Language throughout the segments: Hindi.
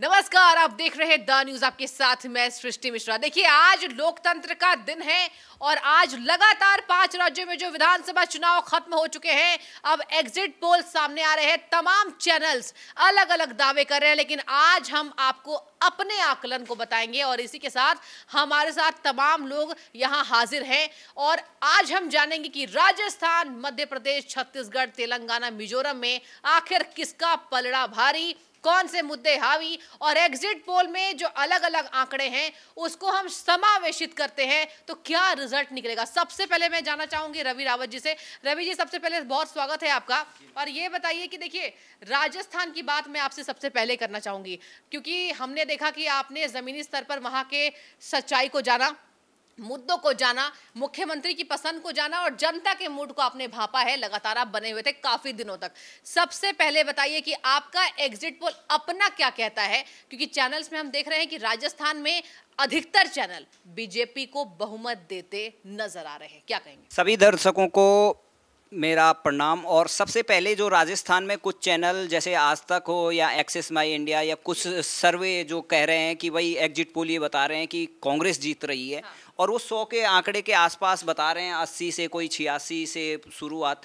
नमस्कार आप देख रहे हैं द न्यूज आपके साथ मैं सृष्टि मिश्रा देखिए आज लोकतंत्र का दिन है और आज लगातार पांच राज्यों में जो विधानसभा चुनाव खत्म हो चुके हैं अब एग्जिट पोल सामने आ रहे हैं तमाम चैनल्स अलग अलग दावे कर रहे हैं लेकिन आज हम आपको अपने आकलन को बताएंगे और इसी के साथ हमारे साथ तमाम लोग यहाँ हाजिर हैं और आज हम जानेंगे कि राजस्थान मध्य प्रदेश छत्तीसगढ़ तेलंगाना मिजोरम में आखिर किसका पलड़ा भारी कौन से मुद्दे हावी और एग्जिट पोल में जो अलग अलग आंकड़े हैं उसको हम समावेशित करते हैं तो क्या रिजल्ट निकलेगा सबसे पहले मैं जाना चाहूंगी रवि रावत जी से रवि जी सबसे पहले बहुत स्वागत है आपका और ये बताइए कि देखिए राजस्थान की बात मैं आपसे सबसे पहले करना चाहूंगी क्योंकि हमने देखा कि आपने जमीनी स्तर पर वहां के सच्चाई को जाना मुद्दों को जाना मुख्यमंत्री की पसंद को जाना और जनता के मूड को आपने भापा है लगातार आप बने हुए थे काफी दिनों तक सबसे पहले बताइए कि आपका एग्जिट पोल अपना क्या कहता है क्योंकि चैनल्स में हम देख रहे हैं कि राजस्थान में अधिकतर चैनल बीजेपी को बहुमत देते नजर आ रहे हैं क्या कहेंगे सभी दर्शकों को मेरा प्रणाम और सबसे पहले जो राजस्थान में कुछ चैनल जैसे आज तक हो या एक्सेस माई इंडिया या कुछ सर्वे जो कह रहे हैं कि भाई एग्जिट पोल ये बता रहे हैं कि कांग्रेस जीत रही है हाँ। और वो सौ के आंकड़े के आसपास बता रहे हैं अस्सी से कोई छियासी से शुरुआत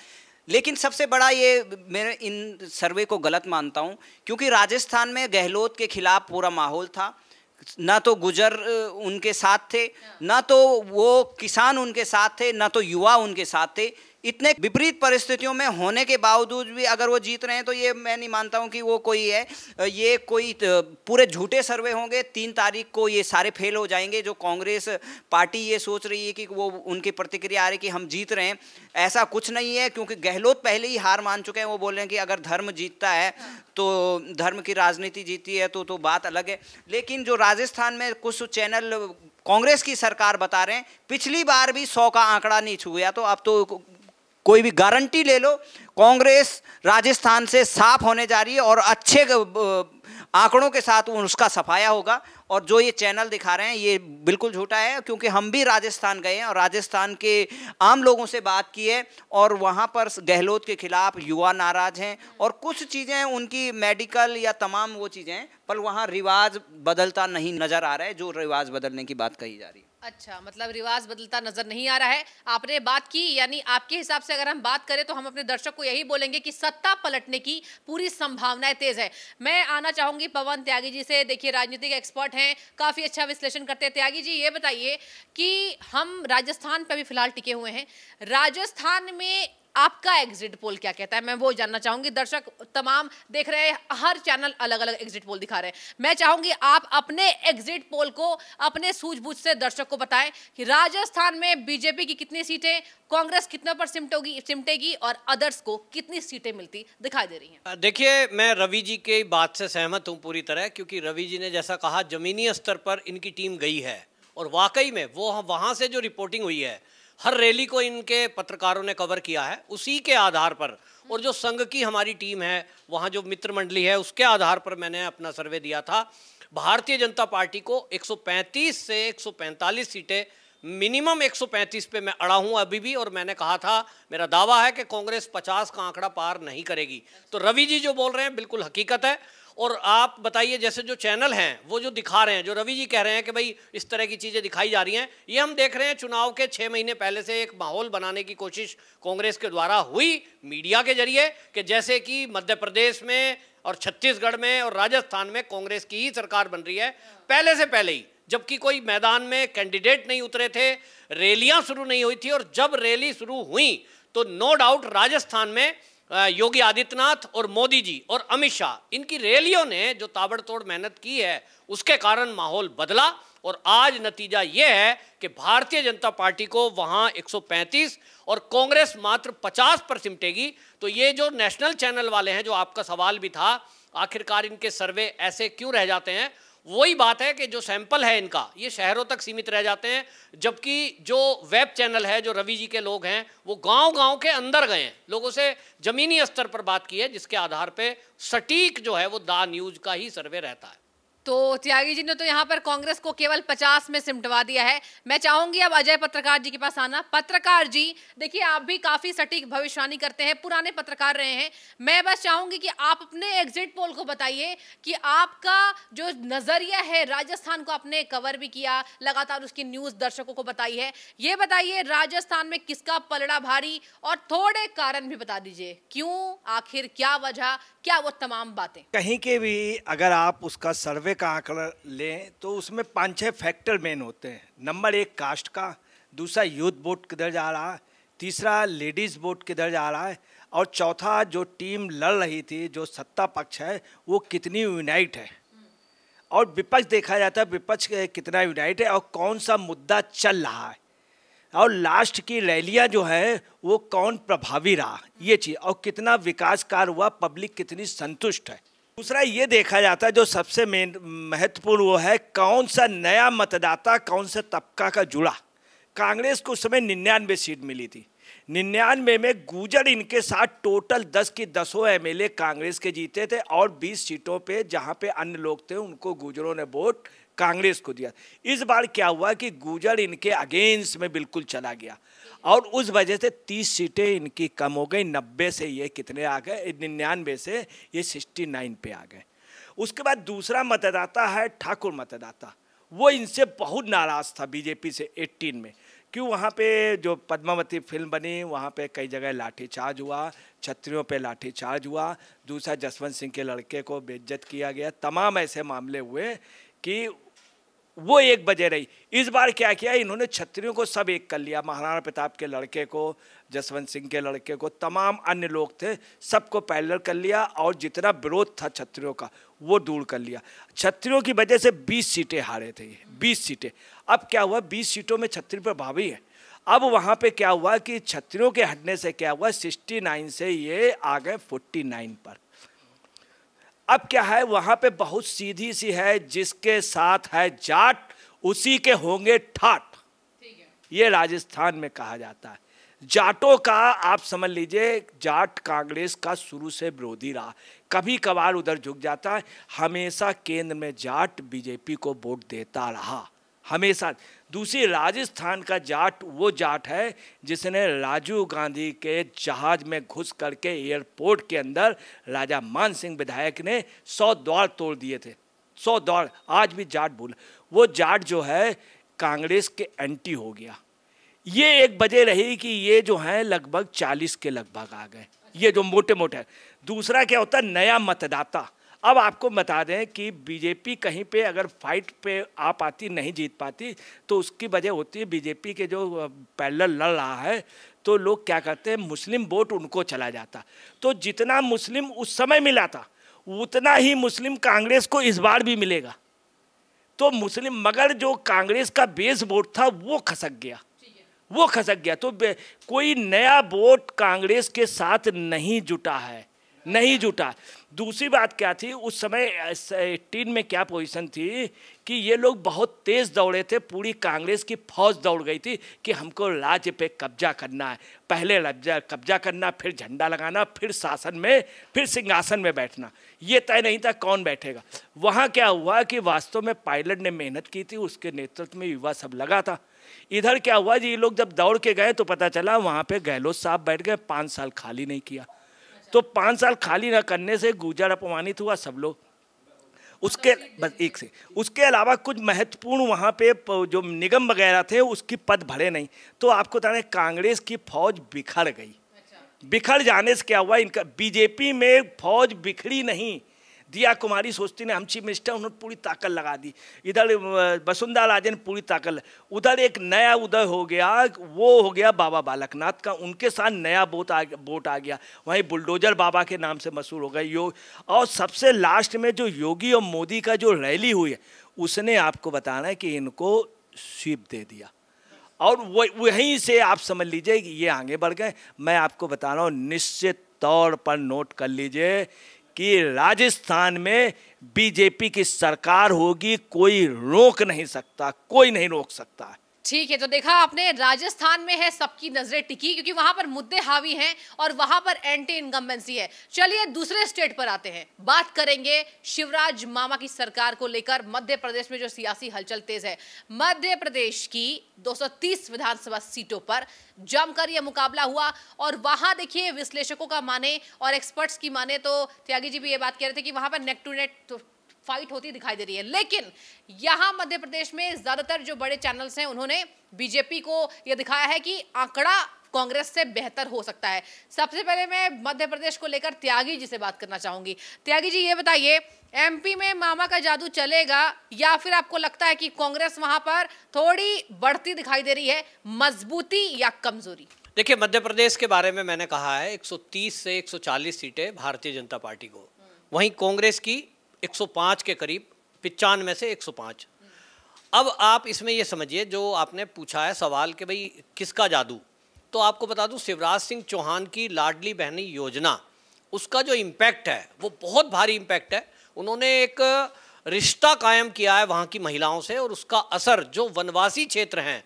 लेकिन सबसे बड़ा ये मैं इन सर्वे को गलत मानता हूँ क्योंकि राजस्थान में गहलोत के खिलाफ पूरा माहौल था ना तो गुजर उनके साथ थे हाँ। ना तो वो किसान उनके साथ थे ना तो युवा उनके साथ थे इतने विपरीत परिस्थितियों में होने के बावजूद भी अगर वो जीत रहे हैं तो ये मैं नहीं मानता हूँ कि वो कोई है ये कोई पूरे झूठे सर्वे होंगे तीन तारीख को ये सारे फेल हो जाएंगे जो कांग्रेस पार्टी ये सोच रही है कि वो उनकी प्रतिक्रिया आ रही कि हम जीत रहे हैं ऐसा कुछ नहीं है क्योंकि गहलोत पहले ही हार मान चुके हैं वो बोल रहे हैं कि अगर धर्म जीतता है तो धर्म की राजनीति जीती है तो तो बात अलग है लेकिन जो राजस्थान में कुछ चैनल कांग्रेस की सरकार बता रहे हैं पिछली बार भी सौ का आंकड़ा नहीं छू गया तो अब तो कोई भी गारंटी ले लो कांग्रेस राजस्थान से साफ होने जा रही है और अच्छे आंकड़ों के साथ उसका सफाया होगा और जो ये चैनल दिखा रहे हैं ये बिल्कुल झूठा है क्योंकि हम भी राजस्थान गए हैं और राजस्थान के आम लोगों से बात की है और वहाँ पर गहलोत के खिलाफ युवा नाराज हैं और कुछ चीज़ें उनकी मेडिकल या तमाम वो चीज़ें पर वहाँ रिवाज बदलता नहीं नज़र आ रहा है जो रिवाज बदलने की बात कही जा रही है अच्छा मतलब रिवाज बदलता नजर नहीं आ रहा है आपने बात की यानी आपके हिसाब से अगर हम बात करें तो हम अपने दर्शक को यही बोलेंगे कि सत्ता पलटने की पूरी संभावनाएं तेज है मैं आना चाहूंगी पवन त्यागी जी से देखिए राजनीतिक एक्सपर्ट हैं काफी अच्छा विश्लेषण करते हैं त्यागी जी ये बताइए कि हम राजस्थान पर भी फिलहाल टिके हुए हैं राजस्थान में आपका एग्जिट पोल क्या कहता है मैं वो जानना चाहूंगी दर्शक तमाम देख रहे हैं हर चैनल अलग अलग एग्जिट पोल दिखा रहे हैं मैं चाहूंगी आप अपने एग्जिट पोल को अपने सूझबूझ से दर्शक को बताएं कि राजस्थान में बीजेपी की कितनी सीटें कांग्रेस कितने पर सिमटोगी सिमटेगी और अदर्स को कितनी सीटें मिलती दिखाई दे रही हैं देखिए मैं रवि जी के बात से सहमत हूँ पूरी तरह क्योंकि रवि जी ने जैसा कहा जमीनी स्तर पर इनकी टीम गई है और वाकई में वो वहाँ से जो रिपोर्टिंग हुई है हर रैली को इनके पत्रकारों ने कवर किया है उसी के आधार पर और जो संघ की हमारी टीम है वहाँ जो मित्र मंडली है उसके आधार पर मैंने अपना सर्वे दिया था भारतीय जनता पार्टी को 135 से 145 सीटें मिनिमम 135 पे मैं अड़ा हूं अभी भी और मैंने कहा था मेरा दावा है कि कांग्रेस 50 का आंकड़ा पार नहीं करेगी तो रवि जी जो बोल रहे हैं बिल्कुल हकीकत है और आप बताइए जैसे जो चैनल हैं वो जो दिखा रहे हैं जो रवि जी कह रहे हैं कि भाई इस तरह की चीज़ें दिखाई जा रही हैं ये हम देख रहे हैं चुनाव के छः महीने पहले से एक माहौल बनाने की कोशिश कांग्रेस के द्वारा हुई मीडिया के जरिए कि जैसे कि मध्य प्रदेश में और छत्तीसगढ़ में और राजस्थान में कांग्रेस की ही सरकार बन रही है पहले से पहले ही जबकि कोई मैदान में कैंडिडेट नहीं उतरे थे रैलियां शुरू नहीं हुई थी और जब रैली शुरू हुई तो नो डाउट राजस्थान में योगी आदित्यनाथ और मोदी जी और अमित शाह इनकी रैलियों ने जो ताबड़तोड़ मेहनत की है उसके कारण माहौल बदला और आज नतीजा यह है कि भारतीय जनता पार्टी को वहां 135 और कांग्रेस मात्र 50 पर सिमटेगी तो ये जो नेशनल चैनल वाले हैं जो आपका सवाल भी था आखिरकार इनके सर्वे ऐसे क्यों रह जाते हैं वही बात है कि जो सैंपल है इनका ये शहरों तक सीमित रह जाते हैं जबकि जो वेब चैनल है जो रवि जी के लोग हैं वो गांव-गांव के अंदर गए हैं लोगों से ज़मीनी स्तर पर बात की है जिसके आधार पर सटीक जो है वो दा न्यूज़ का ही सर्वे रहता है तो त्यागी जी ने तो यहाँ पर कांग्रेस को केवल 50 में सिमटवा दिया है मैं चाहूंगी अब अजय पत्रकार जी के पास आना पत्रकार जी देखिए आप भी काफी सटीक भविष्यवाणी करते हैं पुराने पत्रकार रहे हैं मैं बस चाहूंगी कि आप अपने एग्जिट पोल को बताइए कि आपका जो नजरिया है राजस्थान को आपने कवर भी किया लगातार उसकी न्यूज दर्शकों को बताई है ये बताइए राजस्थान में किसका पलड़ा भारी और थोड़े कारण भी बता दीजिए क्यों आखिर क्या वजह क्या वो तमाम बातें कहीं के भी अगर आप उसका सर्वे रुपए का आंकड़ा लें तो उसमें पाँच छः फैक्टर मेन होते हैं नंबर एक कास्ट का दूसरा यूथ बोट किधर जा रहा है तीसरा लेडीज़ बोट किधर जा रहा है और चौथा जो टीम लड़ रही थी जो सत्ता पक्ष है वो कितनी यूनाइट है और विपक्ष देखा जाता है विपक्ष कितना यूनाइट है और कौन सा मुद्दा चल रहा है और लास्ट की रैलियां जो है वो कौन प्रभावी रहा ये चीज़ और कितना विकास कार हुआ पब्लिक कितनी संतुष्ट है दूसरा ये देखा जाता है जो सबसे मेन महत्वपूर्ण वो है कौन सा नया मतदाता कौन सा तबका का जुड़ा कांग्रेस को उस समय निन्यानवे सीट मिली थी निन्यानवे में गुजर इनके साथ टोटल दस की दसों एमएलए कांग्रेस के जीते थे और बीस सीटों पे जहाँ पे अन्य लोग थे उनको गुजरों ने वोट कांग्रेस को दिया इस बार क्या हुआ कि गुजर इनके अगेंस्ट में बिल्कुल चला गया और उस वजह से तीस सीटें इनकी कम हो गई नब्बे से ये कितने आ गए निन्यानवे से ये सिक्सटी नाइन पे आ गए उसके बाद दूसरा मतदाता है ठाकुर मतदाता वो इनसे बहुत नाराज़ था बीजेपी से एट्टीन में क्यों वहाँ पे जो पद्मावती फिल्म बनी वहाँ पे कई जगह लाठीचार्ज हुआ छत्रियों पे लाठीचार्ज हुआ दूसरा जसवंत सिंह के लड़के को बेज्जत किया गया तमाम ऐसे मामले हुए कि वो एक बजे रही इस बार क्या किया इन्होंने छत्रियों को सब एक कर लिया महाराणा प्रताप के लड़के को जसवंत सिंह के लड़के को तमाम अन्य लोग थे सबको पैरल कर लिया और जितना विरोध था छत्रियों का वो दूर कर लिया छत्रियों की वजह से 20 सीटें हारे थे बीस सीटें अब क्या हुआ 20 सीटों में छत्री प्रभावी है अब वहाँ पर क्या हुआ कि छत्रियों के हटने से क्या हुआ सिक्सटी से ये आ गए फोर्टी पर अब क्या है वहां पे बहुत सीधी सी है जिसके साथ है जाट उसी के होंगे ठाट ये राजस्थान में कहा जाता है जाटों का आप समझ लीजिए जाट कांग्रेस का शुरू से विरोधी रहा कभी कभार उधर झुक जाता है हमेशा केंद्र में जाट बीजेपी को वोट देता रहा हमेशा दूसरी राजस्थान का जाट वो जाट है जिसने राजीव गांधी के जहाज में घुस करके एयरपोर्ट के अंदर राजा मान सिंह विधायक ने सौ द्वार तोड़ दिए थे सौ द्वार आज भी जाट भूल वो जाट जो है कांग्रेस के एंटी हो गया ये एक वजह रही कि ये जो हैं लगभग चालीस के लगभग आ गए ये जो मोटे मोटे दूसरा क्या होता है नया मतदाता अब आपको बता दें कि बीजेपी कहीं पे अगर फाइट पे आ पाती नहीं जीत पाती तो उसकी वजह होती है बीजेपी के जो पैरल लड़ रहा है तो लोग क्या करते हैं मुस्लिम वोट उनको चला जाता तो जितना मुस्लिम उस समय मिला था उतना ही मुस्लिम कांग्रेस को इस बार भी मिलेगा तो मुस्लिम मगर जो कांग्रेस का बेस वोट था वो खसक गया वो खसक गया तो कोई नया वोट कांग्रेस के साथ नहीं जुटा है नहीं जुटा दूसरी बात क्या थी उस समय एट्टीन में क्या पोजीशन थी कि ये लोग बहुत तेज़ दौड़े थे पूरी कांग्रेस की फौज दौड़ गई थी कि हमको राज्य पे कब्जा करना है पहले कब्जा कब्जा करना फिर झंडा लगाना फिर शासन में फिर सिंहासन में बैठना ये तय नहीं था कौन बैठेगा वहाँ क्या हुआ कि वास्तव में पायलट ने मेहनत की थी उसके नेतृत्व में युवा सब लगा था इधर क्या हुआ जी ये लोग जब दौड़ के गए तो पता चला वहाँ पे गहलोत साहब बैठ गए पाँच साल खाली नहीं किया तो पाँच साल खाली न करने से गुर्जर अपमानित हुआ सब लोग उसके बस एक से उसके अलावा कुछ महत्वपूर्ण वहाँ पे जो निगम वगैरह थे उसकी पद भरे नहीं तो आपको बताने कांग्रेस की फौज बिखर गई अच्छा। बिखर जाने से क्या हुआ इनका बीजेपी में फौज बिखरी नहीं दिया कुमारी सोचती ने हम चीफ मिनिस्टर उन्होंने पूरी ताकत लगा दी इधर वसुंधरा राजे ने पूरी ताकत उधर एक नया उदय हो गया वो हो गया बाबा बालकनाथ का उनके साथ नया बोट आ बोट आ गया वहीं बुलडोजर बाबा के नाम से मशहूर हो गए योग और सबसे लास्ट में जो योगी और मोदी का जो रैली हुई है उसने आपको बताना है कि इनको स्वीप दे दिया और वहीं से आप समझ लीजिए कि ये आगे बढ़ गए मैं आपको बता रहा हूँ निश्चित तौर पर नोट कर लीजिए कि राजस्थान में बीजेपी की सरकार होगी कोई रोक नहीं सकता कोई नहीं रोक सकता ठीक है तो देखा आपने राजस्थान में है सबकी नजरें टिकी क्योंकि वहां पर मुद्दे हावी हैं और वहां पर एंटी इनकम्बेंसी है चलिए दूसरे स्टेट पर आते हैं बात करेंगे शिवराज मामा की सरकार को लेकर मध्य प्रदेश में जो सियासी हलचल तेज है मध्य प्रदेश की 230 विधानसभा सीटों पर जमकर यह मुकाबला हुआ और वहां देखिए विश्लेषकों का माने और एक्सपर्ट्स की माने तो त्यागी जी भी ये बात कह रहे थे कि वहां पर नेक टू नेट फाइट होती दिखाई दे रही है लेकिन यहां मध्य प्रदेश में ज़्यादातर जो बड़े चैनल्स हैं उन्होंने बीजेपी को यह दिखाया है कि आंकड़ा कांग्रेस से बेहतर हो सकता है सबसे पहले मैं मध्य प्रदेश को लेकर त्यागी जी से बात करना चाहूंगी त्यागी जी ये बताइए एमपी में मामा का जादू चलेगा या फिर आपको लगता है कि कांग्रेस वहां पर थोड़ी बढ़ती दिखाई दे रही है मजबूती या कमजोरी देखिए मध्य प्रदेश के बारे में मैंने कहा है 130 से 140 सीटें भारतीय जनता पार्टी को हम्म। वहीं कांग्रेस की 105 के करीब पचानवे से 105 अब आप इसमें ये समझिए जो आपने पूछा है सवाल कि भाई किसका जादू तो आपको बता दूं शिवराज सिंह चौहान की लाडली बहनी योजना उसका जो इम्पैक्ट है वो बहुत भारी इम्पैक्ट है उन्होंने एक रिश्ता कायम किया है वहाँ की महिलाओं से और उसका असर जो वनवासी क्षेत्र हैं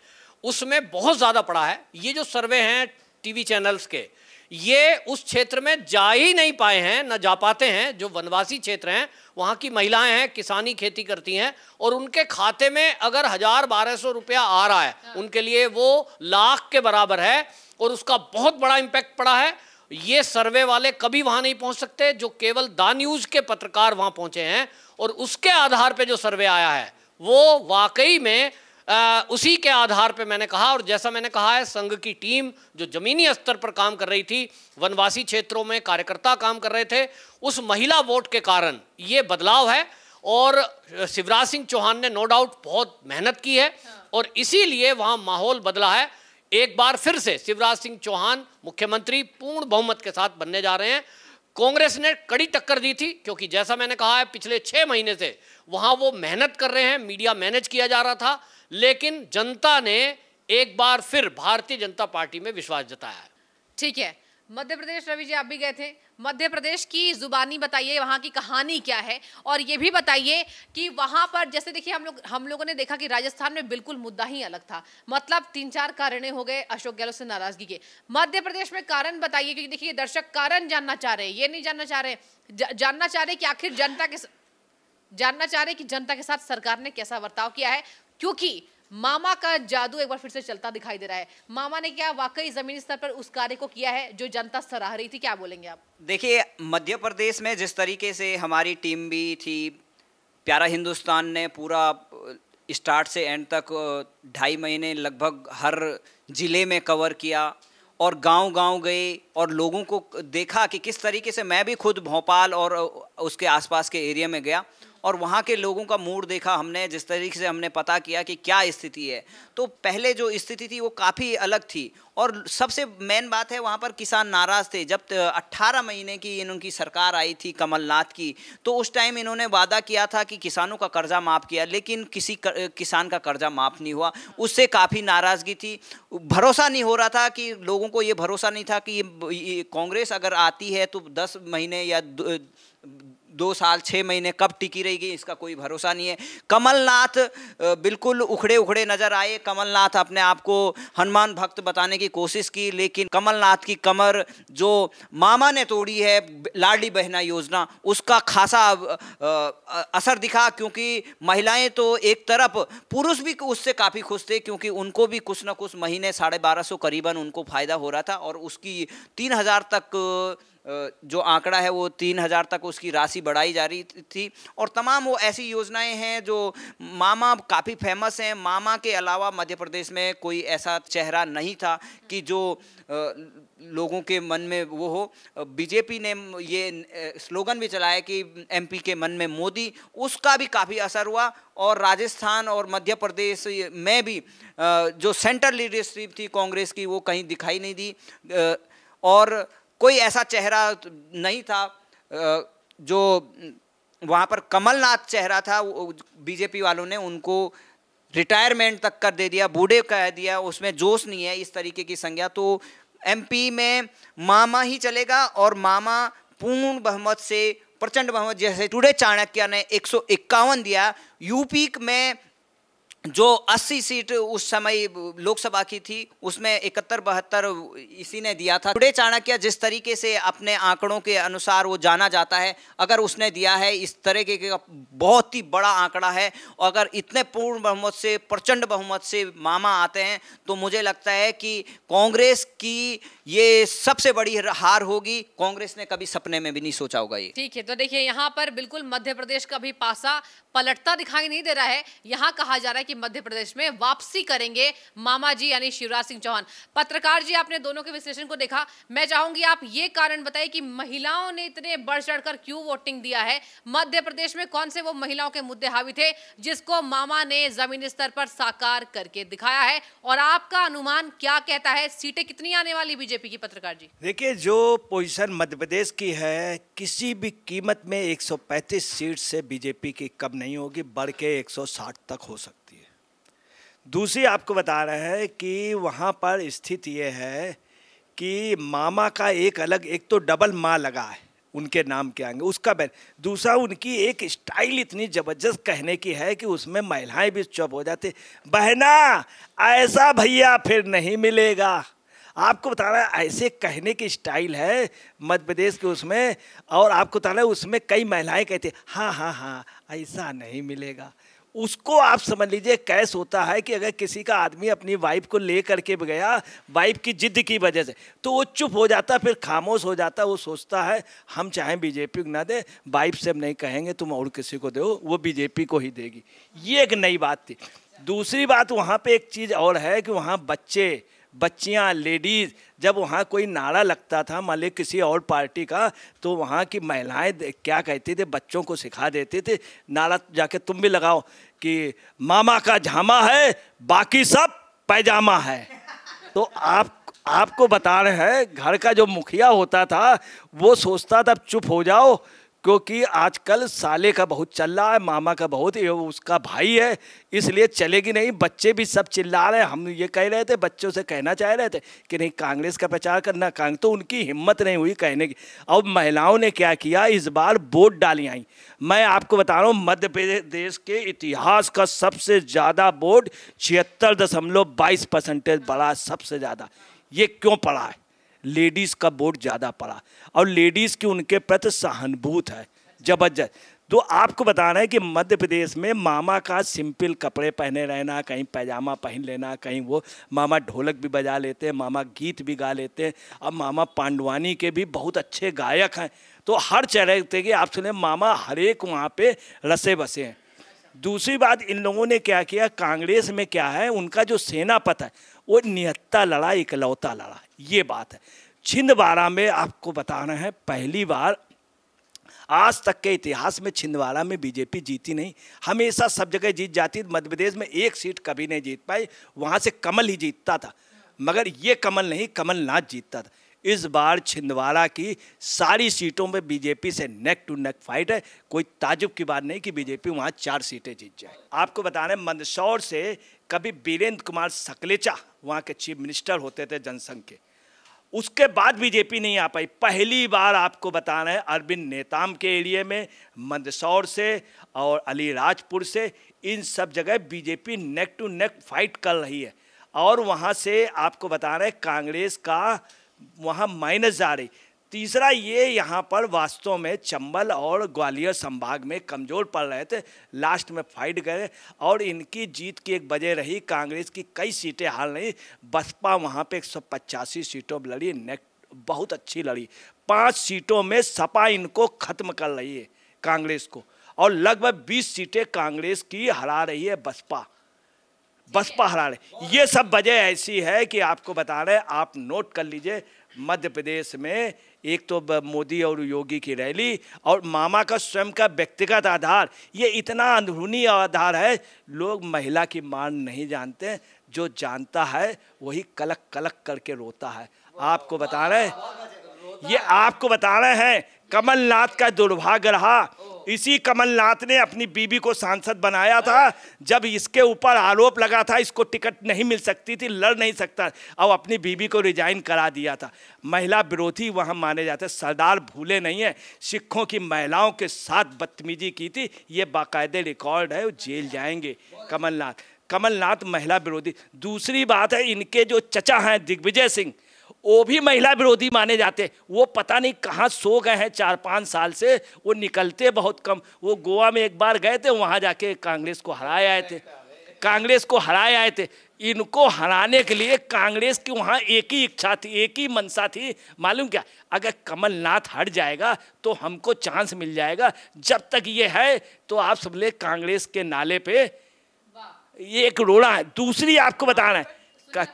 उसमें बहुत ज़्यादा पड़ा है ये जो सर्वे हैं टीवी चैनल्स के ये उस क्षेत्र में जा ही नहीं पाए हैं ना जा पाते हैं जो वनवासी क्षेत्र हैं वहाँ की महिलाएं हैं किसानी खेती करती हैं और उनके खाते में अगर हज़ार बारह सौ रुपया आ रहा है हाँ। उनके लिए वो लाख के बराबर है और उसका बहुत बड़ा इम्पैक्ट पड़ा है ये सर्वे वाले कभी वहाँ नहीं पहुँच सकते जो केवल द न्यूज़ के पत्रकार वहाँ पहुँचे हैं और उसके आधार पर जो सर्वे आया है वो वाकई में आ, उसी के आधार पर मैंने कहा और जैसा मैंने कहा है संघ की टीम जो जमीनी स्तर पर काम कर रही थी वनवासी क्षेत्रों में कार्यकर्ता काम कर रहे थे उस महिला वोट के कारण ये बदलाव है और शिवराज सिंह चौहान ने नो डाउट बहुत मेहनत की है हाँ। और इसीलिए वहाँ माहौल बदला है एक बार फिर से शिवराज सिंह चौहान मुख्यमंत्री पूर्ण बहुमत के साथ बनने जा रहे हैं कांग्रेस ने कड़ी टक्कर दी थी क्योंकि जैसा मैंने कहा है पिछले छह महीने से वहां वो मेहनत कर रहे हैं मीडिया मैनेज किया जा रहा था लेकिन जनता ने एक बार फिर भारतीय जनता पार्टी में विश्वास जताया है ठीक है मध्य प्रदेश रवि जी आप भी गए थे मध्य प्रदेश की जुबानी बताइए वहाँ की कहानी क्या है और ये भी बताइए कि वहाँ पर जैसे देखिए हम लोग हम लोगों ने देखा कि राजस्थान में बिल्कुल मुद्दा ही अलग था मतलब तीन चार कारण हो गए अशोक गहलोत से नाराजगी के मध्य प्रदेश में कारण बताइए क्योंकि देखिए दर्शक कारण जानना चाह रहे हैं ये नहीं जानना चाह रहे जा, जानना चाह रहे कि आखिर जनता के जानना चाह रहे कि जनता के साथ सरकार ने कैसा बर्ताव किया है क्योंकि मामा का जादू एक बार फिर से चलता दिखाई दे रहा है मामा ने क्या वाकई जमीनी स्तर पर उस कार्य को किया है जो जनता सराह रही थी क्या बोलेंगे आप देखिए मध्य प्रदेश में जिस तरीके से हमारी टीम भी थी प्यारा हिंदुस्तान ने पूरा स्टार्ट से एंड तक ढाई महीने लगभग हर ज़िले में कवर किया और गांव-गांव गए और लोगों को देखा कि किस तरीके से मैं भी खुद भोपाल और उसके आसपास के एरिया में गया और वहाँ के लोगों का मूड देखा हमने जिस तरीके से हमने पता किया कि क्या स्थिति है तो पहले जो स्थिति थी वो काफ़ी अलग थी और सबसे मेन बात है वहाँ पर किसान नाराज़ थे जब 18 महीने की इनकी सरकार आई थी कमलनाथ की तो उस टाइम इन्होंने वादा किया था कि किसानों का कर्जा माफ़ किया लेकिन किसी कर, किसान का कर्जा माफ़ नहीं हुआ उससे काफ़ी नाराज़गी थी भरोसा नहीं हो रहा था कि लोगों को ये भरोसा नहीं था कि कांग्रेस अगर आती है तो दस महीने या दो साल छः महीने कब टिकी रहेगी इसका कोई भरोसा नहीं है कमलनाथ बिल्कुल उखड़े उखड़े नजर आए कमलनाथ अपने आप को हनुमान भक्त बताने की कोशिश की लेकिन कमलनाथ की कमर जो मामा ने तोड़ी है लाडली बहना योजना उसका खासा असर दिखा क्योंकि महिलाएं तो एक तरफ पुरुष भी उससे काफ़ी खुश थे क्योंकि उनको भी कुछ ना कुछ महीने साढ़े बारह सौ करीबन उनको फ़ायदा हो रहा था और उसकी तीन हज़ार तक जो आंकड़ा है वो तीन हज़ार तक उसकी राशि बढ़ाई जा रही थी और तमाम वो ऐसी योजनाएं हैं जो मामा काफ़ी फेमस हैं मामा के अलावा मध्य प्रदेश में कोई ऐसा चेहरा नहीं था कि जो लोगों के मन में वो हो बीजेपी ने ये स्लोगन भी चलाया कि एमपी के मन में मोदी उसका भी काफ़ी असर हुआ और राजस्थान और मध्य प्रदेश में भी जो सेंटर लीडरशिप थी कांग्रेस की वो कहीं दिखाई नहीं दी और कोई ऐसा चेहरा नहीं था जो वहाँ पर कमलनाथ चेहरा था बीजेपी वालों ने उनको रिटायरमेंट तक कर दे दिया बूढ़े कह दिया उसमें जोश नहीं है इस तरीके की संज्ञा तो एमपी में मामा ही चलेगा और मामा पूर्ण बहुमत से प्रचंड बहुमत जैसे टुडे चाणक्य ने एक दिया यूपी में जो 80 सीट उस समय लोकसभा की थी उसमें इकहत्तर बहत्तर इसी ने दिया था टुडे चाणक्य जिस तरीके से अपने आंकड़ों के अनुसार वो जाना जाता है अगर उसने दिया है इस तरह के बहुत ही बड़ा आंकड़ा है और अगर इतने पूर्ण बहुमत से प्रचंड बहुमत से मामा आते हैं तो मुझे लगता है कि कांग्रेस की ये सबसे बड़ी हार होगी कांग्रेस ने कभी सपने में भी नहीं सोचा होगा ये ठीक है तो देखिए यहाँ पर बिल्कुल मध्य प्रदेश का भी पासा पलटता दिखाई नहीं दे रहा है यहाँ कहा जा रहा है कि मध्य प्रदेश में वापसी करेंगे मामा जी यानी शिवराज सिंह चौहान पत्रकार जी आपने दोनों के विश्लेषण को देखा मैं चाहूंगी आप ये कारण बताइए कि महिलाओं ने इतने बढ़ चढ़कर क्यों वोटिंग दिया है मध्य प्रदेश में कौन से वो महिलाओं के मुद्दे हावी थे जिसको मामा ने जमीन स्तर पर साकार करके दिखाया है और आपका अनुमान क्या कहता है सीटें कितनी आने वाली बीजेपी की पत्रकार जी देखिए जो पोजिशन मध्य प्रदेश की है किसी भी कीमत में 135 सीट से बीजेपी की कम नहीं होगी बढ़ के 160 तक हो सकती दूसरी आपको बता रहे हैं कि वहाँ पर स्थिति ये है कि मामा का एक अलग एक तो डबल माँ लगा है उनके नाम के आगे उसका बैन दूसरा उनकी एक स्टाइल इतनी ज़बरदस्त कहने की है कि उसमें महिलाएं भी चुप हो जाती बहना ऐसा भैया फिर नहीं मिलेगा आपको बता रहा है ऐसे कहने की स्टाइल है मध्य प्रदेश के उसमें और आपको बता रहा है उसमें कई महिलाएं कहती हाँ हाँ हाँ ऐसा नहीं मिलेगा उसको आप समझ लीजिए कैश होता है कि अगर किसी का आदमी अपनी वाइफ को ले करके गया वाइफ की जिद की वजह से तो वो चुप हो जाता फिर खामोश हो जाता वो सोचता है हम चाहें बीजेपी को ना दे वाइफ से हम नहीं कहेंगे तुम और किसी को दो वो बीजेपी को ही देगी ये एक नई बात थी दूसरी बात वहाँ पे एक चीज़ और है कि वहाँ बच्चे बच्चियाँ लेडीज़ जब वहाँ कोई नारा लगता था मान ली किसी और पार्टी का तो वहाँ की महिलाएं क्या कहती थी बच्चों को सिखा देते थे नारा जाके तुम भी लगाओ कि मामा का झामा है बाकी सब पैजामा है तो आप आपको बता रहे हैं घर का जो मुखिया होता था वो सोचता था चुप हो जाओ क्योंकि आजकल साले का बहुत चल रहा है मामा का बहुत उसका भाई है इसलिए चलेगी नहीं बच्चे भी सब चिल्ला रहे हम ये कह रहे थे बच्चों से कहना चाह रहे थे कि नहीं कांग्रेस का प्रचार करना कांग्रेस तो उनकी हिम्मत नहीं हुई कहने की अब महिलाओं ने क्या किया इस बार वोट डाली आई मैं आपको बता रहा हूँ मध्य प्रदेश के इतिहास का सबसे ज़्यादा वोट छिहत्तर दशमलव बाईस परसेंटेज बढ़ा सबसे ज़्यादा ये क्यों पड़ा है लेडीज़ का वोट ज़्यादा पड़ा और लेडीज़ की उनके प्रति सहानुभूत है जबरदस्त तो आपको बताना है कि मध्य प्रदेश में मामा का सिंपल कपड़े पहने रहना कहीं पैजामा पहन लेना कहीं वो मामा ढोलक भी बजा लेते हैं मामा गीत भी गा लेते हैं अब मामा पांडवानी के भी बहुत अच्छे गायक हैं तो हर थे कि आप सुने मामा हर एक वहाँ पे रसे बसे हैं दूसरी बात इन लोगों ने क्या किया कांग्रेस में क्या है उनका जो सेनापत है वो निहत्ता लड़ा इकलौता लड़ा ये बात है छिंदवाड़ा में आपको बताना है पहली बार आज तक के इतिहास में छिंदवाड़ा में बीजेपी जीती नहीं हमेशा सब जगह जीत जाती मध्य प्रदेश में एक सीट कभी नहीं जीत पाई वहाँ से कमल ही जीतता था मगर ये कमल नहीं कमलनाथ जीतता था इस बार छिंदवाड़ा की सारी सीटों में बीजेपी से नेक टू नेक फाइट है कोई ताजुब की बात नहीं कि बीजेपी वहाँ चार सीटें जीत जाए आपको बता रहे मंदसौर से कभी बीरेंद्र कुमार सकलेचा वहाँ के चीफ मिनिस्टर होते थे जनसंघ के उसके बाद बीजेपी नहीं आ पाई पहली बार आपको बता रहे हैं अरविंद नेताम के एरिए में मंदसौर से और अलीराजपुर से इन सब जगह BJP neck to neck fight कर रही है और वहाँ से आपको बता रहे हैं कांग्रेस का वहाँ माइनस जा रही तीसरा ये यहाँ पर वास्तव में चंबल और ग्वालियर संभाग में कमज़ोर पड़ रहे थे लास्ट में फाइट गए और इनकी जीत की एक वजह रही कांग्रेस की कई सीटें हार रही बसपा वहाँ पे एक सीटों पर लड़ी नेक बहुत अच्छी लड़ी पाँच सीटों में सपा इनको ख़त्म कर रही है कांग्रेस को और लगभग बीस सीटें कांग्रेस की हरा रही है बसपा बसपा हरा रहे ये सब वजह ऐसी है कि आपको बता रहे आप नोट कर लीजिए मध्य प्रदेश में एक तो मोदी और योगी की रैली और मामा का स्वयं का व्यक्तिगत आधार ये इतना अंदरूनी आधार है लोग महिला की मान नहीं जानते जो जानता है वही कलक कलक करके रोता है आपको बता रहे ये आपको बता रहे हैं कमलनाथ का दुर्भाग्य रहा इसी कमलनाथ ने अपनी बीबी को सांसद बनाया था जब इसके ऊपर आरोप लगा था इसको टिकट नहीं मिल सकती थी लड़ नहीं सकता और अपनी बीबी को रिजाइन करा दिया था महिला विरोधी वहाँ माने जाते सरदार भूले नहीं है सिखों की महिलाओं के साथ बदतमीजी की थी ये बाकायदे रिकॉर्ड है वो जेल जाएंगे कमलनाथ कमलनाथ महिला विरोधी दूसरी बात है इनके जो चचा हैं दिग्विजय सिंह वो भी महिला विरोधी माने जाते वो पता नहीं कहाँ सो गए हैं चार पाँच साल से वो निकलते बहुत कम वो गोवा में एक बार गए थे वहाँ जाके कांग्रेस को हराए आए थे कांग्रेस को हराए आए थे इनको हराने के लिए कांग्रेस की वहाँ एक ही इच्छा थी एक ही मनसा थी मालूम क्या अगर कमलनाथ हट जाएगा तो हमको चांस मिल जाएगा जब तक ये है तो आप सब ले कांग्रेस के नाले पे ये एक रोड़ा है दूसरी आपको बताना है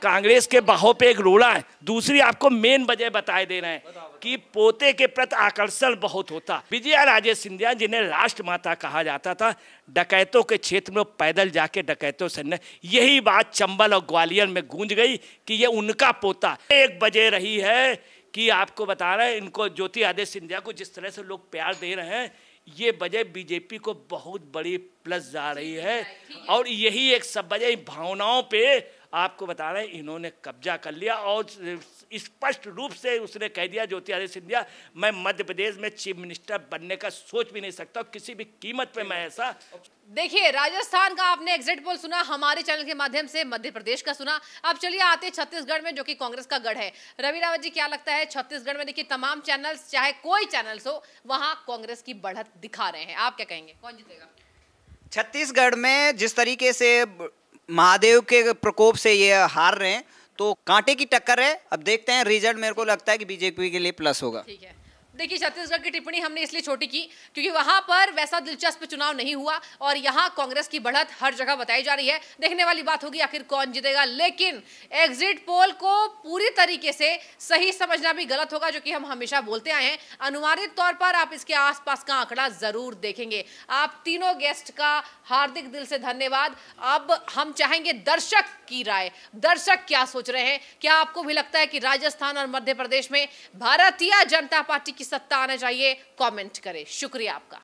कांग्रेस के बाहों पे एक रोड़ा है दूसरी आपको मेन वजह बताए दे रहे हैं कि पोते के प्रति आकर्षण बहुत होता विजया राजे सिंधिया जिन्हें राष्ट्र माता कहा जाता था डकैतों के क्षेत्र में पैदल जाके डकैतों से न यही बात चंबल और ग्वालियर में गूंज गई कि ये उनका पोता एक वजह रही है कि आपको बता रहे हैं इनको ज्योति आदेश सिंधिया को जिस तरह से लोग प्यार दे रहे हैं ये वजह बीजेपी को बहुत बड़ी प्लस जा रही है और यही एक सब वजह भावनाओं पे आपको बता रहे हैं इन्होंने कब्जा कर लिया और स्पष्ट रूप से उसने कह दिया ज्योति आदित्य सिंधिया मैं मध्य प्रदेश में चीफ मिनिस्टर बनने का सोच भी नहीं सकता किसी भी कीमत पे मैं ऐसा देखिए राजस्थान का आपने एग्जिट पोल सुना हमारे चैनल के माध्यम से मध्य प्रदेश का सुना अब चलिए आते छत्तीसगढ़ में जो कि कांग्रेस का गढ़ है रवि रावत जी क्या लगता है छत्तीसगढ़ में देखिए तमाम चैनल्स चाहे कोई चैनल्स हो वहां कांग्रेस की बढ़त दिखा रहे हैं आप क्या कहेंगे कौन जीतेगा छत्तीसगढ़ में जिस तरीके से महादेव के प्रकोप से ये हार रहे हैं तो कांटे की टक्कर है अब देखते हैं रिजल्ट मेरे को लगता है कि बीजेपी के लिए प्लस होगा ठीक है देखिए छत्तीसगढ़ की टिप्पणी हमने इसलिए छोटी की क्योंकि वहां पर वैसा दिलचस्प चुनाव नहीं हुआ और यहां कांग्रेस की बढ़त हर जगह बताई जा रही है देखने वाली बात होगी आखिर कौन जीतेगा लेकिन एग्जिट पोल को पूरी तरीके से सही समझना भी गलत होगा जो कि हम हमेशा बोलते आए हैं अनुमानित तौर पर आप इसके आसपास का आंकड़ा जरूर देखेंगे आप तीनों गेस्ट का हार्दिक दिल से धन्यवाद अब हम चाहेंगे दर्शक की राय दर्शक क्या सोच रहे हैं क्या आपको भी लगता है कि राजस्थान और मध्य प्रदेश में भारतीय जनता पार्टी की सत्ता आना चाहिए कमेंट करें शुक्रिया आपका